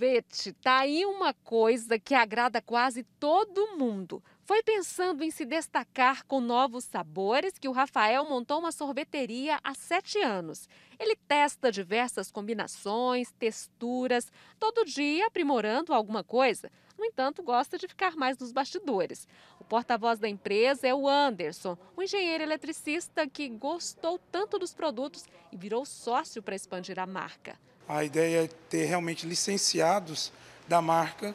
sorvete, tá aí uma coisa que agrada quase todo mundo. Foi pensando em se destacar com novos sabores que o Rafael montou uma sorveteria há sete anos. Ele testa diversas combinações, texturas, todo dia aprimorando alguma coisa no entanto, gosta de ficar mais nos bastidores. O porta-voz da empresa é o Anderson, um engenheiro eletricista que gostou tanto dos produtos e virou sócio para expandir a marca. A ideia é ter realmente licenciados da marca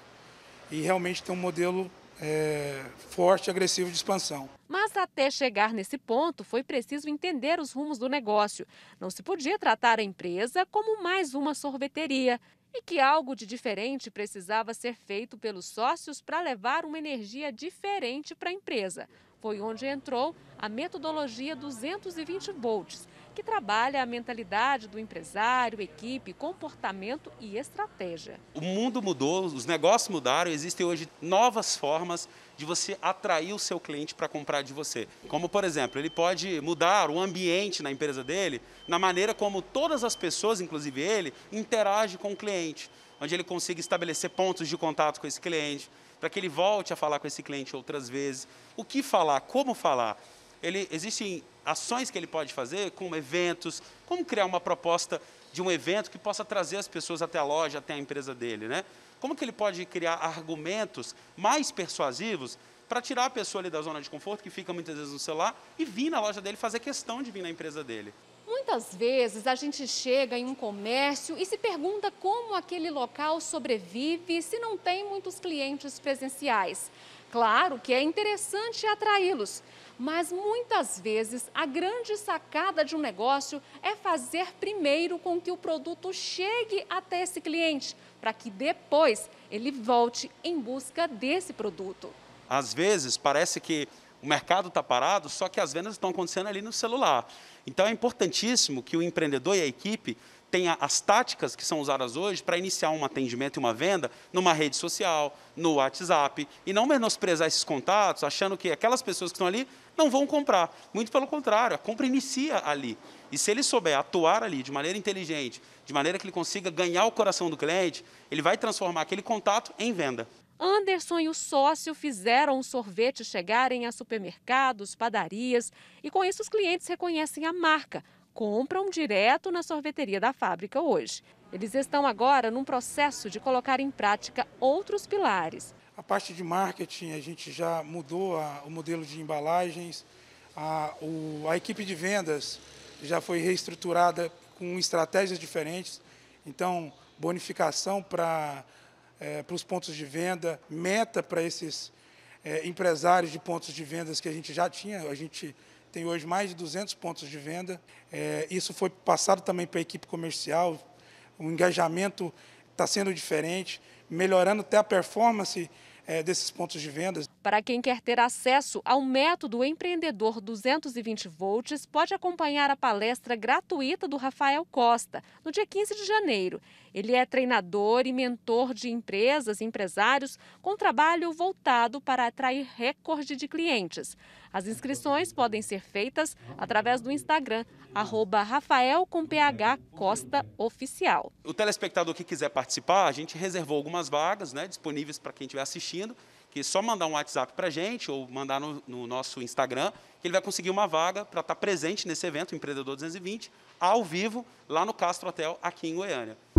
e realmente ter um modelo é, forte e agressivo de expansão. Mas até chegar nesse ponto, foi preciso entender os rumos do negócio. Não se podia tratar a empresa como mais uma sorveteria e que algo de diferente precisava ser feito pelos sócios para levar uma energia diferente para a empresa. Foi onde entrou a metodologia 220 volts, que trabalha a mentalidade do empresário, equipe, comportamento e estratégia. O mundo mudou, os negócios mudaram, existem hoje novas formas de você atrair o seu cliente para comprar de você. Como, por exemplo, ele pode mudar o ambiente na empresa dele, na maneira como todas as pessoas, inclusive ele, interagem com o cliente, onde ele consiga estabelecer pontos de contato com esse cliente, para que ele volte a falar com esse cliente outras vezes. O que falar, como falar ele, existem ações que ele pode fazer, como eventos, como criar uma proposta de um evento que possa trazer as pessoas até a loja, até a empresa dele, né? Como que ele pode criar argumentos mais persuasivos para tirar a pessoa ali da zona de conforto, que fica muitas vezes no celular, e vir na loja dele fazer questão de vir na empresa dele? Muitas vezes a gente chega em um comércio e se pergunta como aquele local sobrevive se não tem muitos clientes presenciais. Claro que é interessante atraí-los, mas muitas vezes a grande sacada de um negócio é fazer primeiro com que o produto chegue até esse cliente, para que depois ele volte em busca desse produto. Às vezes parece que o mercado está parado, só que as vendas estão acontecendo ali no celular. Então é importantíssimo que o empreendedor e a equipe tem as táticas que são usadas hoje para iniciar um atendimento e uma venda numa rede social, no WhatsApp, e não menosprezar esses contatos, achando que aquelas pessoas que estão ali não vão comprar. Muito pelo contrário, a compra inicia ali. E se ele souber atuar ali de maneira inteligente, de maneira que ele consiga ganhar o coração do cliente, ele vai transformar aquele contato em venda. Anderson e o sócio fizeram o sorvete chegarem a supermercados, padarias e com isso os clientes reconhecem a marca, compram direto na sorveteria da fábrica hoje. Eles estão agora num processo de colocar em prática outros pilares. A parte de marketing, a gente já mudou a, o modelo de embalagens, a, o, a equipe de vendas já foi reestruturada com estratégias diferentes. Então, bonificação para é, para os pontos de venda, meta para esses é, empresários de pontos de vendas que a gente já tinha, a gente tem hoje mais de 200 pontos de venda. É, isso foi passado também para a equipe comercial, o engajamento está sendo diferente, melhorando até a performance é, desses pontos de vendas. Para quem quer ter acesso ao método empreendedor 220 volts, pode acompanhar a palestra gratuita do Rafael Costa, no dia 15 de janeiro. Ele é treinador e mentor de empresas e empresários com trabalho voltado para atrair recorde de clientes. As inscrições podem ser feitas através do Instagram, arroba Rafael com PH Costa Oficial. O telespectador que quiser participar, a gente reservou algumas vagas né, disponíveis para quem estiver assistindo que só mandar um WhatsApp para a gente ou mandar no, no, nosso Instagram, que ele vai conseguir uma vaga para estar tá presente nesse evento, Empreendedor 220, ao vivo, lá no Castro Hotel, aqui em Goiânia.